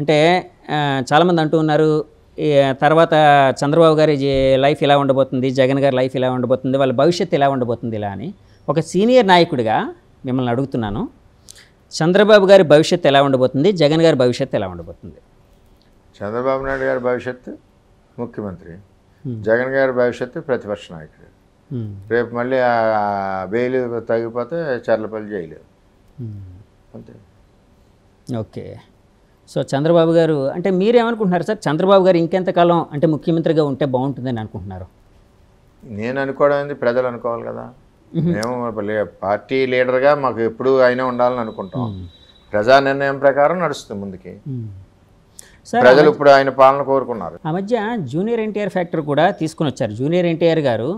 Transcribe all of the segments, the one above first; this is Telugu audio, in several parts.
అంటే చాలామంది అంటూ ఉన్నారు తర్వాత చంద్రబాబు గారి లైఫ్ ఇలా ఉండబోతుంది జగన్ గారి లైఫ్ ఇలా ఉండబోతుంది వాళ్ళ భవిష్యత్తు ఇలా ఉండబోతుంది ఇలా అని ఒక సీనియర్ నాయకుడిగా మిమ్మల్ని అడుగుతున్నాను చంద్రబాబు గారి భవిష్యత్తు ఎలా ఉండబోతుంది జగన్ గారి భవిష్యత్తు ఎలా ఉండబోతుంది చంద్రబాబు నాయుడు గారి భవిష్యత్తు ముఖ్యమంత్రి జగన్ గారి భవిష్యత్తు ప్రతిపక్ష నాయకుడు రేపు మళ్ళీ బెయిల్ తగ్గిపోతే చర్లపల్లి జైలు అంతే ఓకే సో చంద్రబాబు గారు అంటే మీరేమనుకుంటున్నారు సార్ చంద్రబాబు గారు ఇంకెంతకాలం అంటే ముఖ్యమంత్రిగా ఉంటే బాగుంటుందని అనుకుంటున్నారు నేను అనుకోవడం ఏంటి ప్రజలు అనుకోవాలి కదా మేము పార్టీ లీడర్గా మాకు ఎప్పుడు అయినా ఉండాలని అనుకుంటాం ప్రజా నిర్ణయం ప్రకారం నడుస్తుంది ముందుకి ప్రజలు ఇప్పుడు ఆయన పాలన కోరుకున్నారు ఆ మధ్య జూనియర్ ఎన్టీఆర్ ఫ్యాక్టర్ కూడా తీసుకుని వచ్చారు జూనియర్ ఎన్టీఆర్ గారు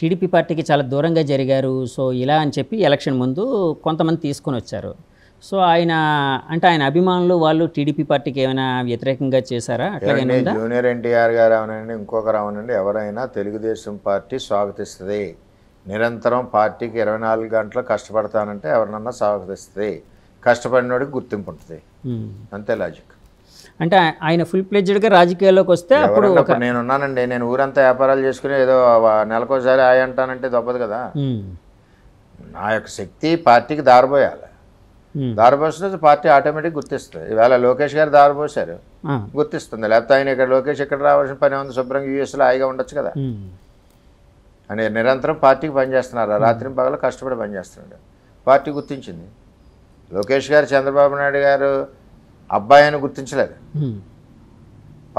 టీడీపీ పార్టీకి చాలా దూరంగా జరిగారు సో ఇలా అని చెప్పి ఎలక్షన్ ముందు కొంతమంది తీసుకుని వచ్చారు సో ఆయన అంటే ఆయన అభిమానులు వాళ్ళు టీడీపీ పార్టీకి ఏమైనా వ్యతిరేకంగా చేశారా అట్లాగే జూనియర్ ఎన్టీఆర్ గారు అవనండి ఇంకొకరు అవనండి ఎవరైనా తెలుగుదేశం పార్టీ స్వాగతిస్తుంది నిరంతరం పార్టీకి ఇరవై నాలుగు గంటలు కష్టపడతానంటే ఎవరినన్నా స్వాగతిస్తుంది కష్టపడినోడికి గుర్తింపు ఉంటుంది అంతే లాజిక్ అంటే ఆయన ఫుల్ ప్లేజ్డ్గా రాజకీయాల్లోకి వస్తే అప్పుడు నేను ఉన్నానండి నేను ఊరంతా వ్యాపారాలు చేసుకుని ఏదో నెలకోసారి ఆయంటానంటే దొబ్బదు కదా నా యొక్క శక్తి పార్టీకి దారిపోయాలి Hmm. దారిపోస్తున్నది పార్టీ ఆటోమేటిక్ గుర్తిస్తుంది ఇవాళ లోకేష్ గారు దారిపోసారు గుర్తిస్తుంది లేకపోతే ఆయన ఇక్కడ లోకేష్ ఇక్కడ రావాల్సిన పని ఉంది శుభ్రంగా యూఎస్లో హాయిగా ఉండొచ్చు కదా hmm. అని నిరంతరం పార్టీకి పనిచేస్తున్నారు hmm. రాత్రి పగలు కష్టపడి పనిచేస్తున్నాడు పార్టీ గుర్తించింది లోకేష్ గారు చంద్రబాబు నాయుడు గారు అబ్బాయి అని గుర్తించలేదు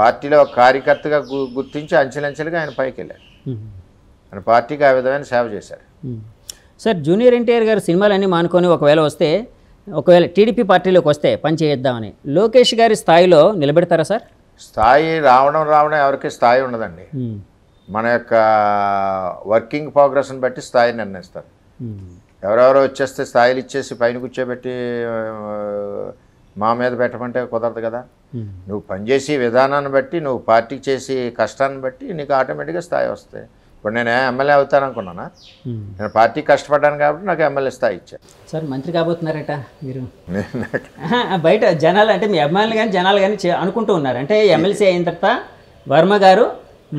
పార్టీలో కార్యకర్తగా గుర్తించి అంచెలంచెలుగా ఆయన పైకి వెళ్ళారు ఆయన పార్టీకి ఆ విధమైన సేవ చేశారు సార్ జూనియర్ ఎన్టీఆర్ గారు సినిమాలన్నీ మానుకొని ఒకవేళ వస్తే ఒకవేళ టీడీపీ పార్టీలోకి వస్తే పనిచేయిద్దామని లోకేష్ గారి స్థాయిలో నిలబెడతారా సార్ స్థాయి రావడం రావడం ఎవరికి స్థాయి ఉండదండి మన యొక్క వర్కింగ్ ప్రోగ్రెస్ని బట్టి స్థాయి నిర్ణయిస్తారు ఎవరెవరో వచ్చేస్తే స్థాయిలు ఇచ్చేసి పైన కూర్చోబెట్టి మా మీద పెట్టమంటే కుదరదు కదా నువ్వు పనిచేసే విధానాన్ని బట్టి నువ్వు పార్టీ చేసే కష్టాన్ని బట్టి నీకు ఆటోమేటిక్గా స్థాయి వస్తాయి ఇప్పుడు నేను ఎమ్మెల్యే అవుతాను అనుకున్నానా నేను పార్టీ కష్టపడ్డాను కాబట్టి నాకు ఎమ్మెల్యే స్థాయి ఇచ్చాను సార్ మంత్రి కాబోతున్నారట మీరు బయట జనాలు అంటే మీ అభిమానులు కానీ జనాలు కానీ అనుకుంటూ ఉన్నారు అంటే ఎమ్మెల్సీ అయిన తర్వాత వర్మ గారు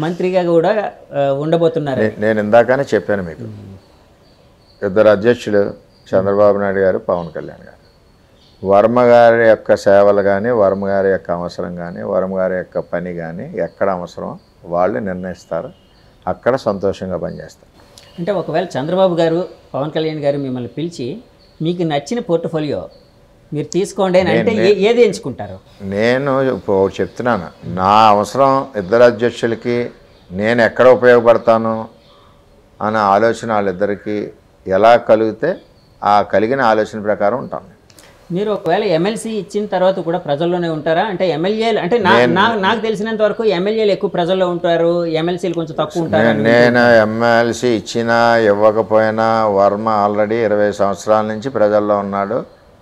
మంత్రిగా కూడా ఉండబోతున్నారు నేను ఇందాకనే చెప్పాను మీకు ఇద్దరు అధ్యక్షులు చంద్రబాబు నాయుడు గారు పవన్ కళ్యాణ్ గారు వర్మ గారి యొక్క సేవలు కానీ వర్మ గారి యొక్క అవసరం కానీ వర్మ గారి యొక్క పని కానీ ఎక్కడ అవసరం వాళ్ళు నిర్ణయిస్తారు అక్కడ సంతోషంగా పనిచేస్తాను అంటే ఒకవేళ చంద్రబాబు గారు పవన్ కళ్యాణ్ గారు మిమ్మల్ని పిలిచి మీకు నచ్చిన పోర్ట్ఫోలియో మీరు తీసుకోండి అంటే ఏది ఎంచుకుంటారు నేను ఇప్పుడు చెప్తున్నాను నా అవసరం ఇద్దరు అధ్యక్షులకి నేను ఎక్కడ ఉపయోగపడతాను అన్న ఆలోచన వాళ్ళిద్దరికీ ఎలా కలిగితే ఆ కలిగిన ఆలోచన ప్రకారం ఉంటాను మీరు ఒకవేళ ఎమ్మెల్సీ ఇచ్చిన తర్వాత కూడా ప్రజల్లోనే ఉంటారా అంటే ఎమ్మెల్యేలు అంటే నాకు తెలిసినంత వరకు ఎమ్మెల్యేలు ఎక్కువ ప్రజల్లో ఉంటారు ఎమ్మెల్సీలు కొంచెం తక్కువ ఉంటారు నేను ఎమ్మెల్సీ ఇచ్చినా ఇవ్వకపోయినా వర్మ ఆల్రెడీ ఇరవై సంవత్సరాల నుంచి ప్రజల్లో ఉన్నాడు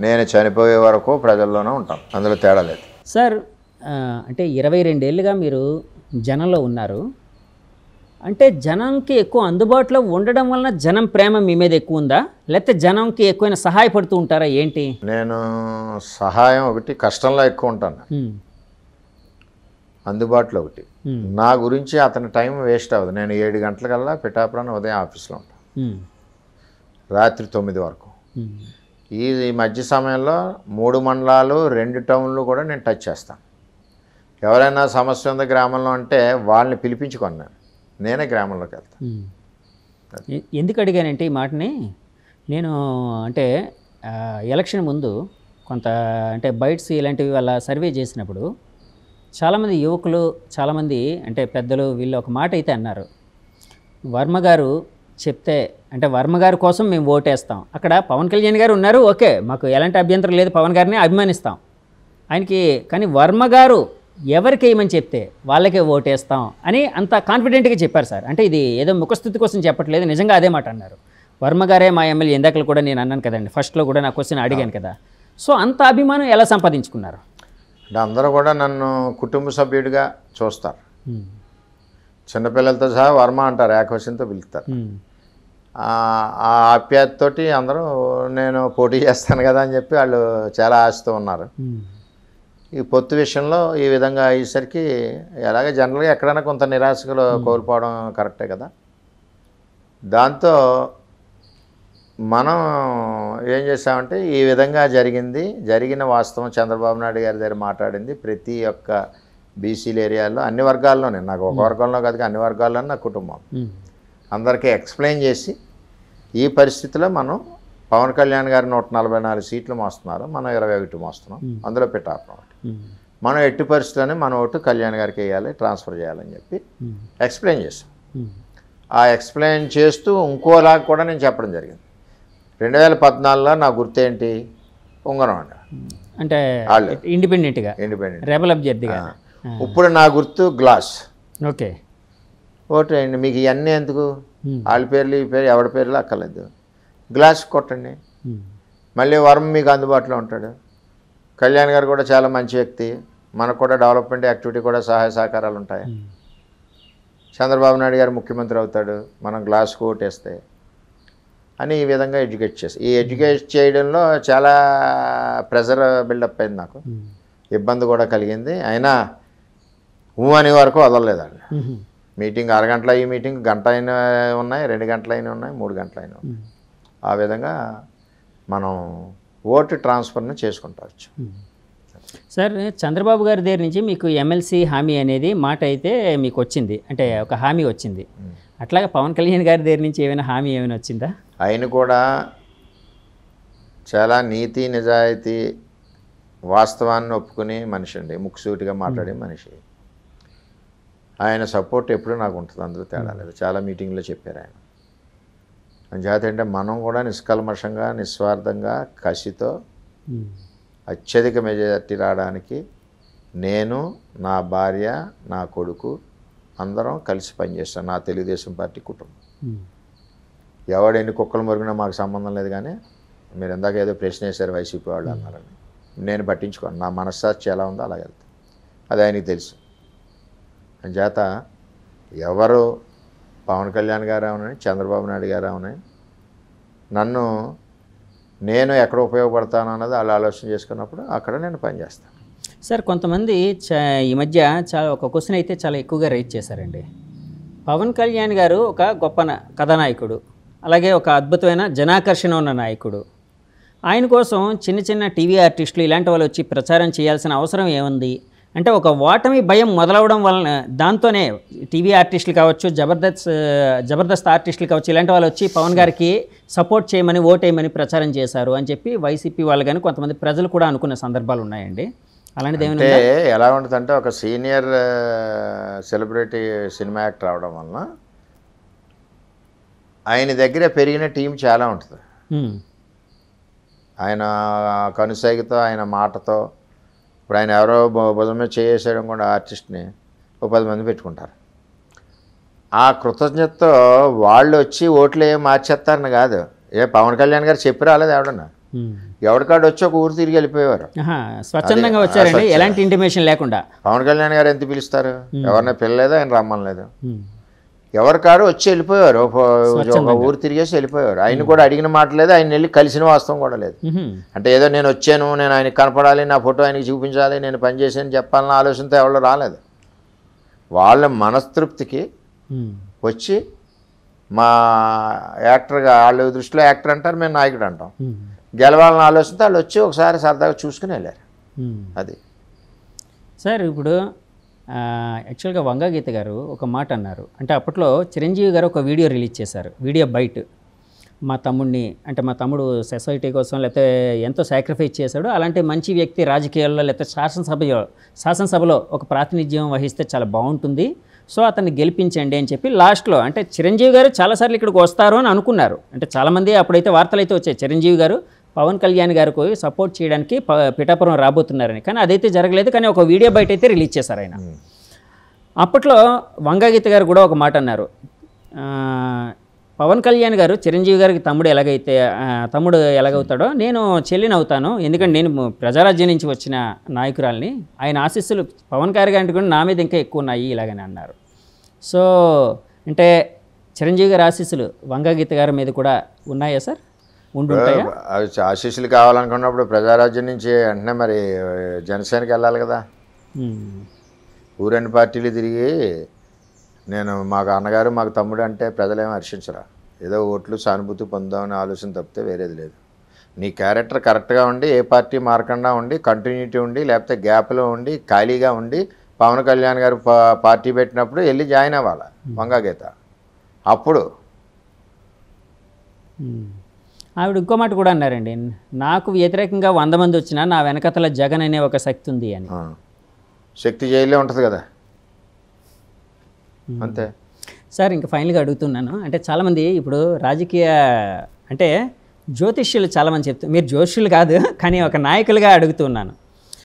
నేను చనిపోయే వరకు ప్రజల్లోనే ఉంటాను అందులో తేడా లేదు సార్ అంటే ఇరవై రెండేళ్ళుగా మీరు జనంలో ఉన్నారు అంటే జనంకి ఎక్కువ అందుబాటులో ఉండడం వలన జనం ప్రేమ మీ మీద ఎక్కువ ఉందా లేకపోతే జనంకి ఎక్కువైనా సహాయపడుతూ ఉంటారా ఏంటి నేను సహాయం ఒకటి కష్టంలో ఎక్కువ ఉంటాను అందుబాటులో ఒకటి నా గురించి అతని టైం వేస్ట్ అవ్వదు నేను ఏడు గంటలకల్లా పిఠాపురాన్ని ఉదయం ఆఫీస్లో ఉంటాను రాత్రి తొమ్మిది వరకు ఈ మధ్య సమయంలో మూడు మండలాలు రెండు టౌన్లు కూడా నేను టచ్ చేస్తాను ఎవరైనా సమస్య ఉంది గ్రామంలో అంటే వాళ్ళని పిలిపించుకున్నాను నేనే గ్రామంలోకి వెళ్తా ఎందుకు అడిగానంటే ఈ మాటని నేను అంటే ఎలక్షన్ ముందు కొంత అంటే బైట్స్ ఇలాంటివి వాళ్ళ సర్వే చేసినప్పుడు చాలామంది యువకులు చాలామంది అంటే పెద్దలు వీళ్ళు ఒక మాట అయితే అన్నారు వర్మ గారు చెప్తే అంటే వర్మ కోసం మేము ఓటేస్తాం అక్కడ పవన్ కళ్యాణ్ గారు ఉన్నారు ఓకే మాకు ఎలాంటి అభ్యంతరం లేదు పవన్ గారిని అభిమానిస్తాం ఆయనకి కానీ వర్మ గారు ఎవరికి ఏమని చెప్తే వాళ్ళకే ఓటేస్తాం అని అంత కాన్ఫిడెంట్గా చెప్పారు సార్ అంటే ఇది ఏదో ముఖస్థుతి కోసం చెప్పట్లేదు నిజంగా అదే మాట అన్నారు వర్మ గారే మా ఎమ్మెల్యే ఇందాకలు కూడా నేను అన్నాను కదండి ఫస్ట్లో కూడా నా క్వశ్చన్ అడిగాను కదా సో అంత అభిమానం ఎలా సంపాదించుకున్నారు అంటే అందరూ కూడా నన్ను కుటుంబ సభ్యుడిగా చూస్తారు చిన్నపిల్లలతో సహా వర్మ అంటారు ఏకవశంతో పిలుస్తారు ఆ ఆప్యాయతతోటి అందరూ నేను పోటీ చేస్తాను కదా అని చెప్పి వాళ్ళు చాలా ఆశతో ఉన్నారు ఈ పొత్తు విషయంలో ఈ విధంగా అయ్యేసరికి ఎలాగే జనరల్గా ఎక్కడైనా కొంత నిరాశలు కోల్పోవడం కరెక్టే కదా దాంతో మనం ఏం చేసామంటే ఈ విధంగా జరిగింది జరిగిన వాస్తవం చంద్రబాబు నాయుడు గారి దగ్గర మాట్లాడింది ప్రతి ఒక్క బీసీల ఏరియాలో అన్ని వర్గాల్లోనే నాకు ఒక వర్గంలో కాదు అన్ని వర్గాల్లోనే నా కుటుంబం అందరికీ ఎక్స్ప్లెయిన్ చేసి ఈ పరిస్థితిలో మనం పవన్ కళ్యాణ్ గారు నూట నలభై నాలుగు సీట్లు మోస్తున్నారు మనం ఇరవై ఒకటి మోస్తున్నాం అందులో పిఠాపురం ఒకటి మనం ఎట్టి పరిస్థితులని మన ఓటు కళ్యాణ్ గారికి వేయాలి ట్రాన్స్ఫర్ చేయాలని చెప్పి ఎక్స్ప్లెయిన్ చేశాం ఆ ఎక్స్ప్లెయిన్ చేస్తూ ఇంకోలాగా కూడా నేను చెప్పడం జరిగింది రెండు వేల పద్నాలుగులో నా గుర్తేంటి ఉంగరం అండి అంటే ఇండిపెండెంట్గా ఇండిపెండెంట్ రెబల్ అభ్యర్థిగా ఇప్పుడు నా గుర్తు గ్లాస్ ఓకే ఓటే అండి మీకు ఇవన్నీ ఎందుకు వాళ్ళ పేర్లు ఈ పేరు ఎవరి పేర్లు అక్కర్లేదు గ్లాస్ కొట్టండి hmm. మళ్ళీ వర్మ మీకు అందుబాటులో ఉంటాడు కళ్యాణ్ గారు కూడా చాలా మంచి వ్యక్తి మనకు కూడా డెవలప్మెంట్ యాక్టివిటీ కూడా సహాయ సహకారాలు ఉంటాయి hmm. చంద్రబాబు నాయుడు గారు ముఖ్యమంత్రి అవుతాడు మనం గ్లాస్ కోటేస్తే అని ఈ విధంగా ఎడ్యుకేట్ చేసి ఈ ఎడ్యుకేట్ చేయడంలో చాలా ప్రెజర్ బిల్డప్ అయింది నాకు hmm. ఇబ్బంది కూడా కలిగింది అయినా ఊ అనే వరకు వదలలేదండి మీటింగ్ అరగంటలో ఈ మీటింగ్ గంట అయిన ఉన్నాయి రెండు గంటలైనా ఉన్నాయి మూడు గంటలైనా ఉన్నాయి ఆ విధంగా మనం ఓటు ట్రాన్స్ఫర్ను చేసుకుంటావచ్చు సార్ చంద్రబాబు గారి దగ్గర నుంచి మీకు ఎమ్మెల్సీ హామీ అనేది మాట అయితే మీకు వచ్చింది అంటే ఒక హామీ వచ్చింది అట్లాగే పవన్ కళ్యాణ్ గారి దగ్గర నుంచి ఏమైనా హామీ ఏమైనా వచ్చిందా ఆయన కూడా చాలా నీతి నిజాయితీ వాస్తవాన్ని ఒప్పుకునే మనిషి అండి ముక్సూటిగా మాట్లాడే మనిషి ఆయన సపోర్ట్ ఎప్పుడూ నాకు ఉంటుంది అందులో తేడా లేదు చాలా మీటింగ్లో చెప్పారు ఆయన చేత అంటే మనం కూడా నిష్కల్మషంగా నిస్వార్థంగా కసితో అత్యధిక మెజార్టీ రావడానికి నేను నా భార్య నా కొడుకు అందరం కలిసి పనిచేస్తాం నా తెలుగుదేశం పార్టీ కుటుంబం ఎవడు ఎన్ని కుక్కలు మురిగినా మాకు సంబంధం లేదు కానీ మీరు ఇందాక ఏదో ప్రశ్న వేశారు వైసీపీ వాళ్ళు అన్నారని నేను పట్టించుకోను నా మనస్సాక్షి ఎలా ఉందో అలా వెళ్తాను అది ఆయనకి తెలుసు అని చేత ఎవరు పవన్ కళ్యాణ్ గారు అవునని చంద్రబాబు నాయుడు గారు అవునని నన్ను నేను ఎక్కడ ఉపయోగపడతాను అన్నది వాళ్ళు ఆలోచన చేసుకున్నప్పుడు అక్కడ నేను పనిచేస్తాను సార్ కొంతమంది ఈ మధ్య చాలా ఒక క్వశ్చన్ అయితే చాలా ఎక్కువగా రైట్ చేశారండి పవన్ కళ్యాణ్ గారు ఒక గొప్ప కథానాయకుడు అలాగే ఒక అద్భుతమైన జనాకర్షణ ఉన్న నాయకుడు ఆయన కోసం చిన్న చిన్న టీవీ ఆర్టిస్టులు ఇలాంటి వాళ్ళు వచ్చి ప్రచారం చేయాల్సిన అవసరం ఏముంది అంటే ఒక ఓటమి భయం మొదలవడం వలన దాంతోనే టీవీ ఆర్టిస్టులు కావచ్చు జబర్దస్త్ జబర్దస్త్ ఆర్టిస్టులు కావచ్చు ఇలాంటి వాళ్ళు వచ్చి పవన్ గారికి సపోర్ట్ చేయమని ఓటేయమని ప్రచారం చేశారు అని చెప్పి వైసీపీ వాళ్ళు కానీ కొంతమంది ప్రజలు కూడా అనుకున్న సందర్భాలు ఉన్నాయండి అలాంటిది ఏమంటే ఎలా ఉంటుందంటే ఒక సీనియర్ సెలబ్రిటీ సినిమా యాక్టర్ అవడం వలన ఆయన దగ్గర పెరిగిన టీం చాలా ఉంటుంది ఆయన కనుసాగితో ఆయన మాటతో ఇప్పుడు ఆయన ఎవరో భుజం చేసేయడం కూడా ఆర్టిస్ట్ని ఓ పది మంది పెట్టుకుంటారు ఆ కృతజ్ఞతతో వాళ్ళు వచ్చి ఓట్లు ఏం మార్చేస్తారని కాదు ఏ పవన్ కళ్యాణ్ గారు చెప్పి రాలేదు ఎవడన్నా ఎవరికాడు వచ్చి ఒక ఊరు తిరిగి వెళ్ళిపోయేవారు స్వచ్ఛందంగా వచ్చారండి ఎలాంటి ఇంటిమేషన్ లేకుండా పవన్ కళ్యాణ్ గారు ఎంత పిలుస్తారు ఎవరినైనా పిల్లలేదు ఆయన రమ్మని లేదు ఎవరి కారు వచ్చి వెళ్ళిపోయారు ఒక ఊరు తిరిగేసి వెళ్ళిపోయారు ఆయన కూడా అడిగిన మాట లేదు ఆయన వెళ్ళి కలిసిన వాస్తవం కూడా లేదు అంటే ఏదో నేను వచ్చాను నేను ఆయనకి కనపడాలి నా ఫోటో ఆయనకి చూపించాలి నేను పనిచేసాను చెప్పాలన్న ఆలోచనతో ఎవరు రాలేదు వాళ్ళ మనస్తృప్తికి వచ్చి మా యాక్టర్గా వాళ్ళ దృష్టిలో యాక్టర్ అంటారు మేము నాయకుడు అంటాం గెలవాలన్న ఆలోచనతో వాళ్ళు వచ్చి ఒకసారి సరదాగా చూసుకుని వెళ్ళారు అది సార్ ఇప్పుడు యాక్చువల్గా వంగగీత గారు ఒక మాట అన్నారు అంటే అప్పట్లో చిరంజీవి గారు ఒక వీడియో రిలీజ్ చేశారు వీడియో బయట మా తమ్ముడిని అంటే మా తమ్ముడు సొసైటీ కోసం లేకపోతే ఎంతో సాక్రిఫైస్ చేశాడు అలాంటి మంచి వ్యక్తి రాజకీయాల్లో లేకపోతే శాసనసభ శాసనసభలో ఒక ప్రాతినిధ్యం వహిస్తే చాలా బాగుంటుంది సో అతన్ని గెలిపించండి అని చెప్పి లాస్ట్లో అంటే చిరంజీవి గారు చాలాసార్లు ఇక్కడికి వస్తారు అని అనుకున్నారు అంటే చాలామంది అప్పుడైతే వార్తలు అయితే వచ్చాయి చిరంజీవి గారు పవన్ కళ్యాణ్ గారికి సపోర్ట్ చేయడానికి పిఠాపురం రాబోతున్నారని కానీ అదైతే జరగలేదు కానీ ఒక వీడియో బయట అయితే రిలీజ్ చేశారు ఆయన అప్పట్లో వంగాగీత గారు కూడా ఒక మాట అన్నారు పవన్ కళ్యాణ్ గారు చిరంజీవి గారికి తమ్ముడు ఎలాగైతే తమ్ముడు ఎలాగవుతాడో నేను చెల్లిని అవుతాను ఎందుకంటే నేను ప్రజారాజ్యం నుంచి వచ్చిన నాయకురాల్ని ఆయన ఆశీస్సులు పవన్ కళ్యాణ్ గారి కూడా నా మీద ఇంకా ఎక్కువ ఉన్నాయి ఇలాగని అన్నారు సో అంటే చిరంజీవి గారి ఆశీస్సులు వంగాగీత గారి మీద కూడా ఉన్నాయా సార్ ఆశీస్సులు కావాలనుకున్నప్పుడు ప్రజారాజ్యం నుంచి వెంటనే మరి జనసేనకి వెళ్ళాలి కదా ఊరని పార్టీలు తిరిగి నేను మాకు అన్నగారు మాకు తమ్ముడు అంటే ప్రజలేమో హర్షించరా ఏదో ఓట్లు సానుభూతి పొందామని ఆలోచన తప్పితే వేరేది లేదు నీ క్యారెక్టర్ కరెక్ట్గా ఉండి ఏ పార్టీ మారకుండా ఉండి కంటిన్యూటీ ఉండి లేకపోతే గ్యాప్లో ఉండి ఖాళీగా ఉండి పవన్ కళ్యాణ్ గారు పార్టీ పెట్టినప్పుడు వెళ్ళి జాయిన్ అవ్వాలి వంగాగీత అప్పుడు ఆవిడ ఇంకో మాట కూడా అన్నారండి నాకు వ్యతిరేకంగా వంద మంది వచ్చినా నా వెనకతల జగన్ అనే ఒక శక్తి ఉంది అని శక్తి జైలే ఉంటుంది కదా అంతే సార్ ఇంకా ఫైనల్గా అడుగుతున్నాను అంటే చాలామంది ఇప్పుడు రాజకీయ అంటే జ్యోతిష్యులు చాలామంది చెప్తారు మీరు జ్యోతిష్యులు కాదు కానీ ఒక నాయకులుగా అడుగుతున్నాను